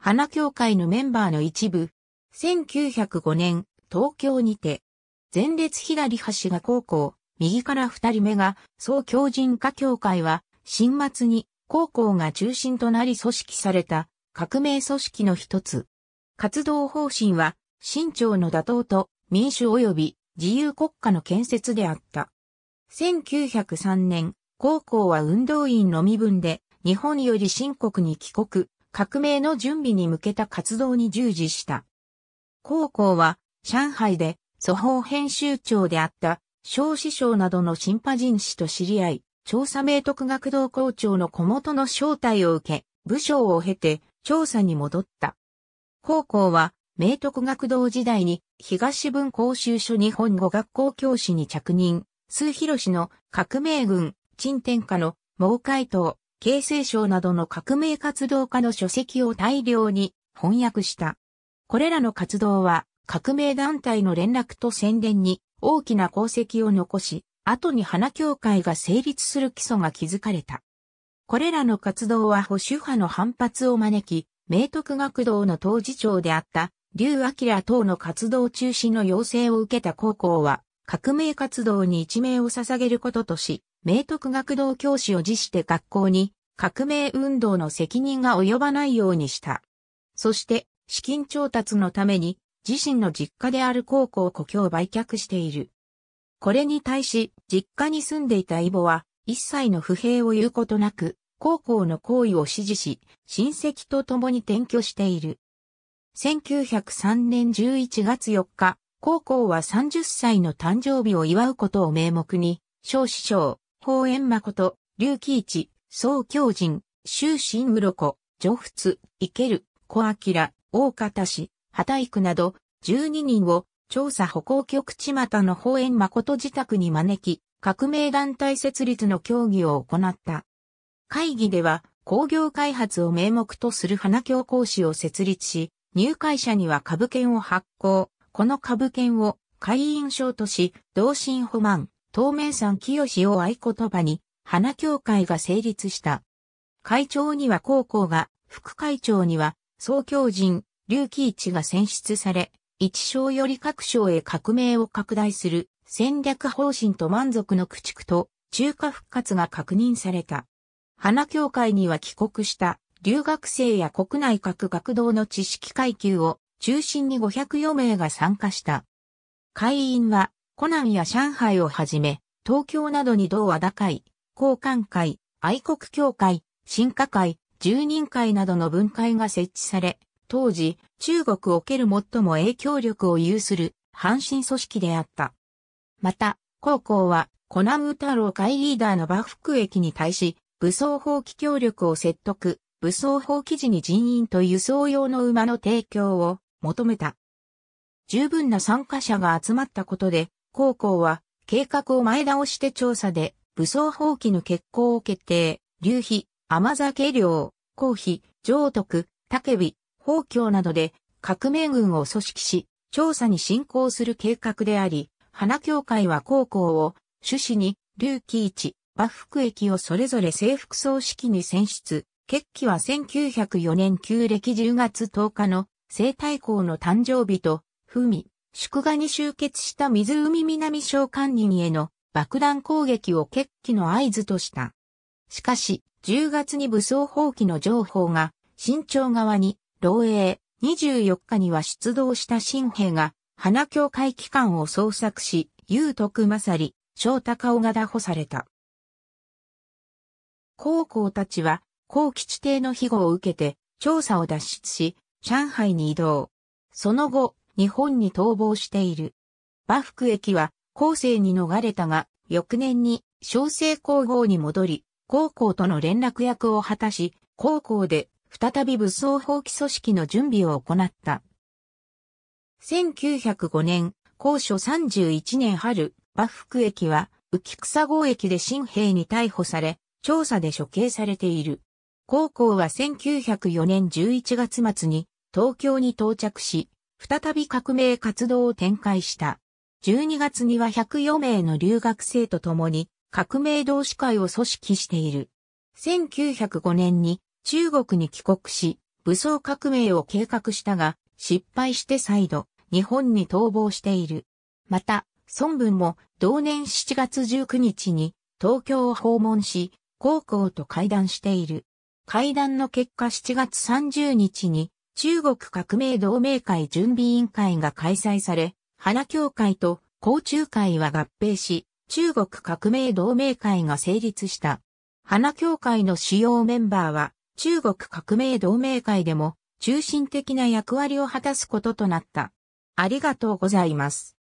花協会のメンバーの一部、1905年、東京にて、前列左端が高校、右から二人目が、総教人化協会は、新末に、高校が中心となり組織された、革命組織の一つ。活動方針は、新朝の打倒と、民主及び自由国家の建設であった。1903年、高校は運動員の身分で、日本より新国に帰国、革命の準備に向けた活動に従事した。高校は、上海で、祖報編集長であった、小師匠などのシンパ人士と知り合い、調査名徳学堂校長の小本の招待を受け、部署を経て、調査に戻った。高校は、明徳学堂時代に東文講習所日本語学校教師に着任、数広氏の革命軍、陳天下の毛海東、形成省などの革命活動家の書籍を大量に翻訳した。これらの活動は革命団体の連絡と宣伝に大きな功績を残し、後に花協会が成立する基礎が築かれた。これらの活動は保守派の反発を招き、明徳学堂の当事長であった劉明等の活動中止の要請を受けた高校は、革命活動に一命を捧げることとし、明徳学堂教師を辞して学校に革命運動の責任が及ばないようにした。そして、資金調達のために、自身の実家である高校故郷を売却している。これに対し、実家に住んでいたイボは、一切の不平を言うことなく、高校の行為を支持し、親戚と共に転居している。1903年11月4日、高校は30歳の誕生日を祝うことを名目に、小師匠、法円誠、龍起一、宋教人、周新子、上仏、池、る、小明、大方氏、畑育など、12人を、調査歩行局地股の法園誠自宅に招き、革命団体設立の協議を行った。会議では、工業開発を名目とする花教講師を設立し、入会者には株券を発行、この株券を会員証とし、同心保満、透明ん清を合言葉に、花協会が成立した。会長には高校が、副会長には、総教人、龍騎一が選出され、一章より各章へ革命を拡大する戦略方針と満足の駆逐と中華復活が確認された。花協会には帰国した留学生や国内各学堂の知識階級を中心に504名が参加した。会員は、ナンや上海をはじめ、東京などに同和高い交換会、愛国協会、進化会、住人会などの分会が設置され、当時、中国をける最も影響力を有する、阪神組織であった。また、高校は、コナム太郎会リーダーの馬福駅に対し、武装放棄協力を説得、武装放棄時に人員と輸送用の馬の提供を求めた。十分な参加者が集まったことで、高校は計画を前倒して調査で武装放棄の決行を決定、流飛、甘酒領、公費、上徳、竹備、宝京などで革命軍を組織し、調査に進行する計画であり、花協会は高校を、趣旨に、流貴一、馬福駅をそれぞれ制服葬式に選出、決起は1904年旧暦10月10日の生大校の誕生日と、風味、祝賀に集結した湖南省官人への爆弾攻撃を決起の合図とした。しかし、10月に武装放棄の情報が、新朝側に、漏洩、24日には出動した新兵が、花教会機関を捜索し、優徳勝里、翔高尾が打破された。高校たちは、高吉邸の庇護を受けて、調査を脱出し、上海に移動。その後、日本に逃亡している。馬福駅は、後世に逃れたが、翌年に小生皇后に戻り、高校との連絡役を果たし、高校で再び武装放棄組織の準備を行った。1905年、高所31年春、幕府駅は、浮草郷駅で新兵に逮捕され、調査で処刑されている。高校は1904年11月末に東京に到着し、再び革命活動を展開した。12月には104名の留学生と共に革命同士会を組織している。1905年に中国に帰国し、武装革命を計画したが、失敗して再度日本に逃亡している。また、孫文も同年7月19日に東京を訪問し、高校と会談している。会談の結果7月30日に中国革命同盟会準備委員会が開催され、花協会と甲中会は合併し、中国革命同盟会が成立した。花協会の主要メンバーは、中国革命同盟会でも中心的な役割を果たすこととなった。ありがとうございます。